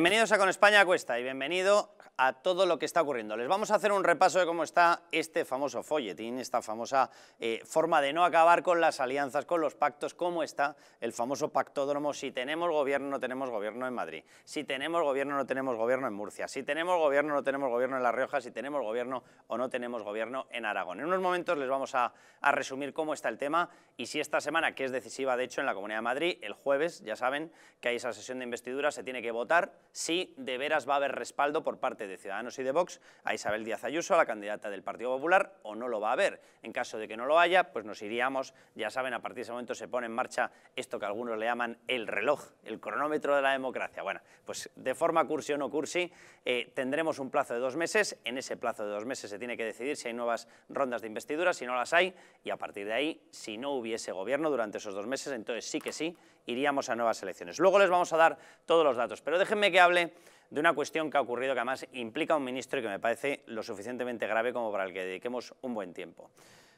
Bienvenidos a Con España Cuesta y bienvenido a todo lo que está ocurriendo. Les vamos a hacer un repaso de cómo está este famoso folletín, esta famosa eh, forma de no acabar con las alianzas, con los pactos, cómo está el famoso pactódromo, si tenemos gobierno no tenemos gobierno en Madrid, si tenemos gobierno no tenemos gobierno en Murcia, si tenemos gobierno no tenemos gobierno en La Rioja, si tenemos gobierno o no tenemos gobierno en Aragón. En unos momentos les vamos a, resumir cómo está el tema y si esta semana, que es decisiva de hecho en la Comunidad de Madrid, el jueves, ya saben que hay esa sesión de investidura, se tiene que votar si de veras va a haber respaldo por parte de Ciudadanos y de Vox a Isabel Díaz Ayuso, a la candidata del Partido Popular, o no lo va a haber. En caso de que no lo haya, pues nos iríamos, ya saben, a partir de ese momento se pone en marcha esto que algunos le llaman el reloj, el cronómetro de la democracia. Bueno, pues de forma cursi o no cursi, eh, tendremos un plazo de dos meses, en ese plazo de dos meses se tiene que decidir si hay nuevas rondas de investidura, si no las hay, y a partir de ahí, si no hubiese gobierno durante esos dos meses, entonces sí que sí, iríamos a nuevas elecciones. Luego les vamos a dar todos los datos, pero déjenme que hable de una cuestión que ha ocurrido que además implica a un ministro y que me parece lo suficientemente grave como para el que dediquemos un buen tiempo.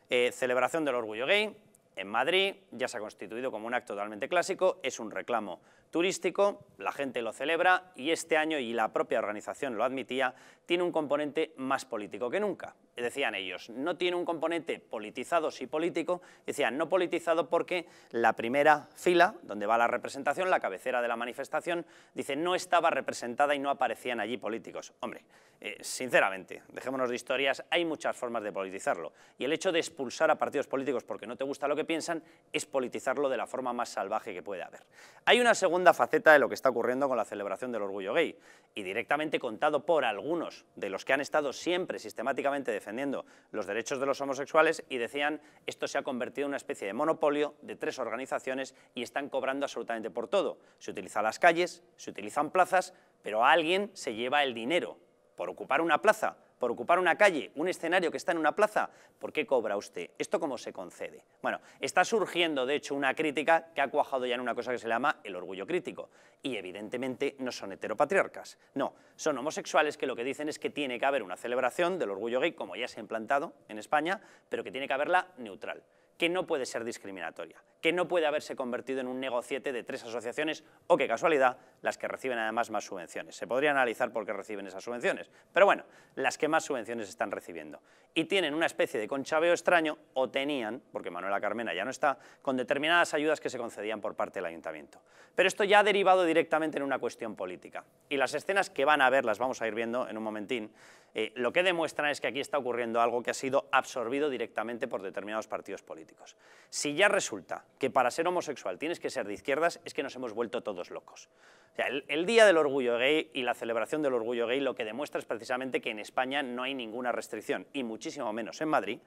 Eh, celebración del orgullo gay, en Madrid, ya se ha constituido como un acto totalmente clásico, es un reclamo turístico, la gente lo celebra y este año, y la propia organización lo admitía, tiene un componente más político que nunca. Decían ellos, no tiene un componente politizado, sí político, decían no politizado porque la primera fila, donde va la representación, la cabecera de la manifestación, dice no estaba representada y no aparecían allí políticos. Hombre, eh, sinceramente, dejémonos de historias, hay muchas formas de politizarlo. Y el hecho de expulsar a partidos políticos porque no te gusta lo que piensan es politizarlo de la forma más salvaje que puede haber. Hay una segunda faceta de lo que está ocurriendo con la celebración del orgullo gay, y directamente contado por algunos de los que han estado siempre sistemáticamente defendiendo los derechos de los homosexuales y decían esto se ha convertido en una especie de monopolio de tres organizaciones y están cobrando absolutamente por todo. Se utilizan las calles, se utilizan plazas, pero alguien se lleva el dinero por ocupar una plaza por ocupar una calle, un escenario que está en una plaza, ¿por qué cobra usted? ¿Esto cómo se concede? Bueno, está surgiendo de hecho una crítica que ha cuajado ya en una cosa que se llama el orgullo crítico. Y evidentemente no son heteropatriarcas, no, son homosexuales que lo que dicen es que tiene que haber una celebración del orgullo gay, como ya se ha implantado en España, pero que tiene que haberla neutral que no puede ser discriminatoria, que no puede haberse convertido en un negociete de tres asociaciones o qué casualidad las que reciben además más subvenciones. Se podría analizar por qué reciben esas subvenciones, pero bueno, las que más subvenciones están recibiendo. Y tienen una especie de conchaveo extraño, o tenían, porque Manuela Carmena ya no está, con determinadas ayudas que se concedían por parte del ayuntamiento. Pero esto ya ha derivado directamente en una cuestión política. Y las escenas que van a ver, las vamos a ir viendo en un momentín, eh, lo que demuestran es que aquí está ocurriendo algo que ha sido absorbido directamente por determinados partidos políticos. Si ya resulta que para ser homosexual tienes que ser de izquierdas es que nos hemos vuelto todos locos. el, el, Día del Orgullo Gay y la celebración del Orgullo Gay lo que demuestra es precisamente que en España no hay ninguna restricción, y muchísimo menos en Madrid,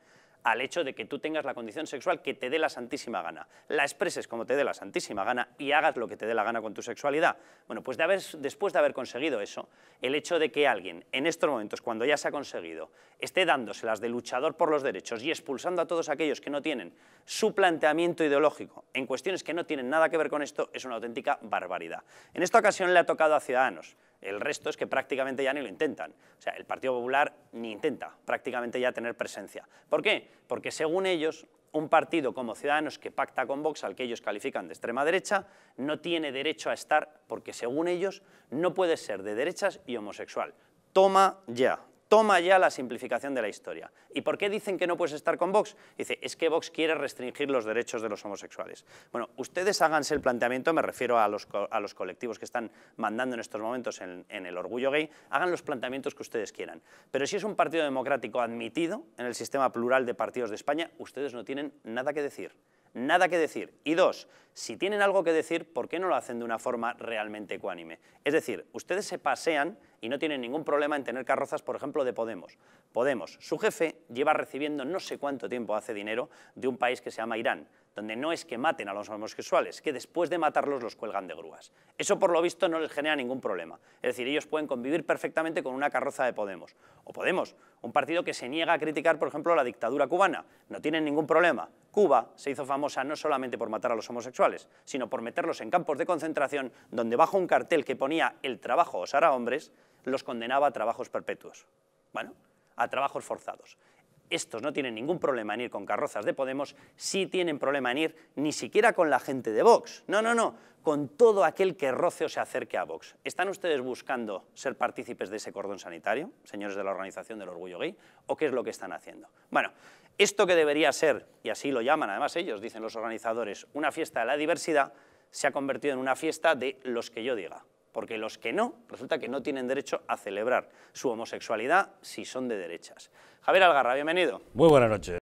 al hecho de que tú tengas la condición sexual que te dé la santísima gana, la expreses como te dé la santísima gana y hagas lo que te dé la gana con tu sexualidad. Bueno, pues después de haber conseguido eso, el hecho de que alguien en estos momentos, cuando ya se ha conseguido, esté dándoselas de luchador por los derechos y expulsando a todos aquellos que no tienen su planteamiento ideológico en cuestiones que no tienen nada que ver con esto, es una auténtica barbaridad. En esta ocasión le ha tocado a Ciudadanos, el resto es que prácticamente ya ni lo intentan. O sea, el Partido Popular ni intenta prácticamente ya tener presencia. ¿Por qué? Porque según ellos, un partido como Ciudadanos que pacta con Vox, al que ellos califican de extrema derecha, no tiene derecho a estar porque según ellos no puede ser de derechas y homosexual. Toma ya toma ya la simplificación de la historia. ¿Y por qué dicen que no puedes estar con Vox? Dice, es que Vox quiere restringir los derechos de los homosexuales. Bueno, ustedes háganse el planteamiento, me refiero a los, colectivos que están mandando en estos momentos en, en, el orgullo gay, hagan los planteamientos que ustedes quieran. Pero si es un partido democrático admitido en el sistema plural de partidos de España, ustedes no tienen nada que decir. Nada que decir. Y dos, si tienen algo que decir, ¿por qué no lo hacen de una forma realmente ecuánime? Es decir, ustedes se pasean y no tienen ningún problema en tener carrozas, por ejemplo, de Podemos. Podemos, su jefe, lleva recibiendo no sé cuánto tiempo hace dinero de un país que se llama Irán, donde no es que maten a los homosexuales, que después de matarlos los cuelgan de grúas. Eso por lo visto no les genera ningún problema. Es decir, ellos pueden convivir perfectamente con una carroza de Podemos. O Podemos, un partido que se niega a criticar, por ejemplo, la dictadura cubana. No tienen ningún problema. Cuba se hizo famosa no solamente por matar a los homosexuales, sino por meterlos en campos de concentración donde bajo un cartel que ponía el trabajo os hará hombres, los condenaba a trabajos perpetuos, bueno, a trabajos forzados. Estos no tienen ningún problema en ir con carrozas de Podemos, sí tienen problema en ir ni siquiera con la gente de Vox. No, no, no, con todo aquel que roce o se acerque a Vox. ¿Están ustedes buscando ser partícipes de ese cordón sanitario, señores de la Organización del Orgullo Gay, o qué es lo que están haciendo? Bueno, esto que debería ser, y así lo llaman además ellos, dicen los organizadores, una fiesta de la diversidad, se ha convertido en una fiesta de los que yo diga porque los que no, resulta que no tienen derecho a celebrar su homosexualidad si son de derechas. Javier Algarra, bienvenido. Muy buenas noches.